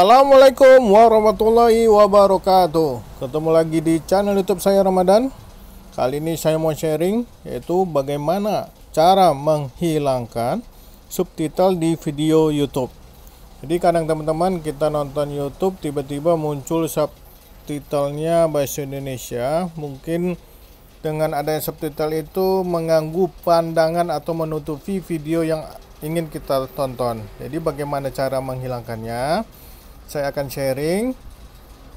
Assalamualaikum warahmatullahi wabarakatuh Ketemu lagi di channel youtube saya Ramadan Kali ini saya mau sharing Yaitu bagaimana cara menghilangkan subtitle di video youtube Jadi kadang teman-teman kita nonton youtube Tiba-tiba muncul subtitlenya bahasa Indonesia Mungkin dengan adanya subtitle itu mengganggu pandangan atau menutupi video yang ingin kita tonton Jadi bagaimana cara menghilangkannya saya akan sharing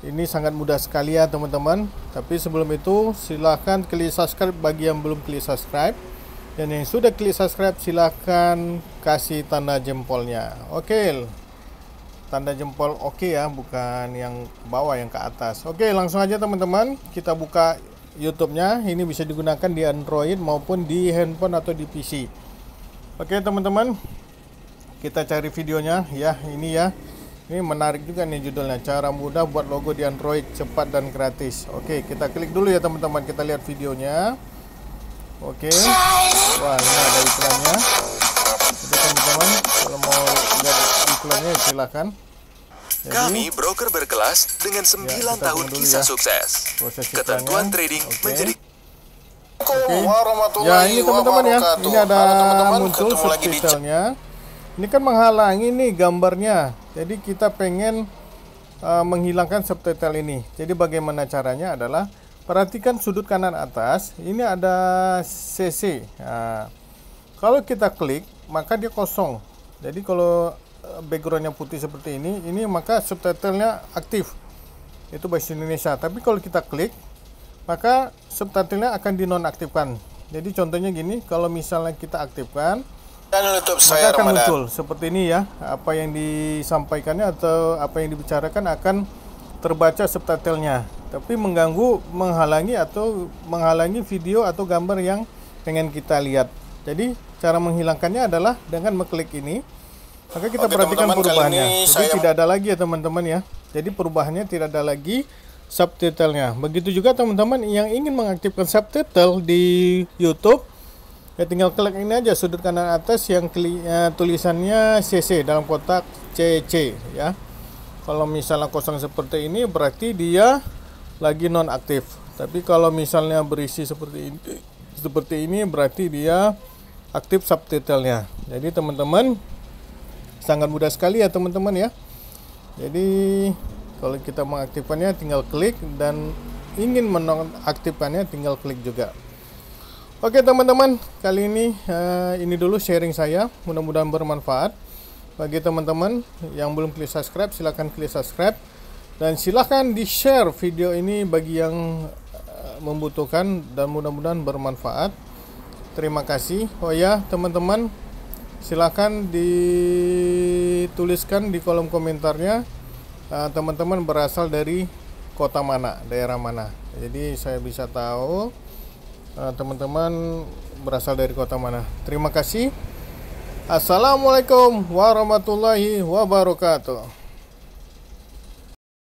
ini sangat mudah sekali ya teman-teman tapi sebelum itu silahkan klik subscribe bagi yang belum klik subscribe dan yang sudah klik subscribe silahkan kasih tanda jempolnya oke tanda jempol oke okay ya bukan yang bawah yang ke atas oke langsung aja teman-teman kita buka YouTube nya ini bisa digunakan di Android maupun di handphone atau di PC oke teman-teman kita cari videonya ya ini ya ini menarik juga nih judulnya, cara mudah buat logo di Android cepat dan gratis. Oke, kita klik dulu ya teman-teman, kita lihat videonya. Oke, wah ini ada iklannya. Jadi teman-teman kalau mau lihat iklannya silahkan Jadi, Kami broker berkelas dengan 9 ya, tahun kisah ya. sukses. Proses Ketentuan trading okay. menjadi Oke. Okay. Ya, ini teman-teman ya. Ini ada, ada teman -teman muncul subtitlenya ini kan menghalangi nih gambarnya jadi kita pengen uh, menghilangkan subtitle ini jadi bagaimana caranya adalah perhatikan sudut kanan atas ini ada CC nah, kalau kita klik maka dia kosong jadi kalau eh, backgroundnya putih seperti ini ini maka subtitlenya aktif itu bahasa Indonesia tapi kalau kita klik maka subtitlenya akan dinonaktifkan jadi contohnya gini kalau misalnya kita aktifkan dan menutup saya maka akan muncul seperti ini ya apa yang disampaikannya atau apa yang dibicarakan akan terbaca subtitlenya tapi mengganggu menghalangi atau menghalangi video atau gambar yang pengen kita lihat jadi cara menghilangkannya adalah dengan mengklik ini maka kita Oke, perhatikan teman -teman, perubahannya jadi saya... tidak ada lagi ya teman-teman ya jadi perubahannya tidak ada lagi subtitlenya begitu juga teman-teman yang ingin mengaktifkan subtitle di YouTube ya tinggal klik ini aja sudut kanan atas yang kli, eh, tulisannya CC dalam kotak CC ya kalau misalnya kosong seperti ini berarti dia lagi non aktif tapi kalau misalnya berisi seperti ini seperti ini berarti dia aktif subtitlenya jadi teman-teman sangat mudah sekali ya teman-teman ya jadi kalau kita mengaktifkannya tinggal klik dan ingin menonaktifkannya tinggal klik juga Oke teman-teman, kali ini uh, ini dulu sharing saya. Mudah-mudahan bermanfaat bagi teman-teman yang belum klik subscribe. Silahkan klik subscribe dan silahkan di share video ini bagi yang eh, membutuhkan dan mudah-mudahan bermanfaat. Terima kasih. Oh ya teman-teman, silahkan dituliskan di kolom komentarnya eh, teman-teman uh, teman -teman berasal dari kota mana, daerah mana. Jadi saya bisa tahu Eh, teman-teman berasal dari kota mana. Terima kasih. Assalamualaikum warahmatullahi wabarakatuh.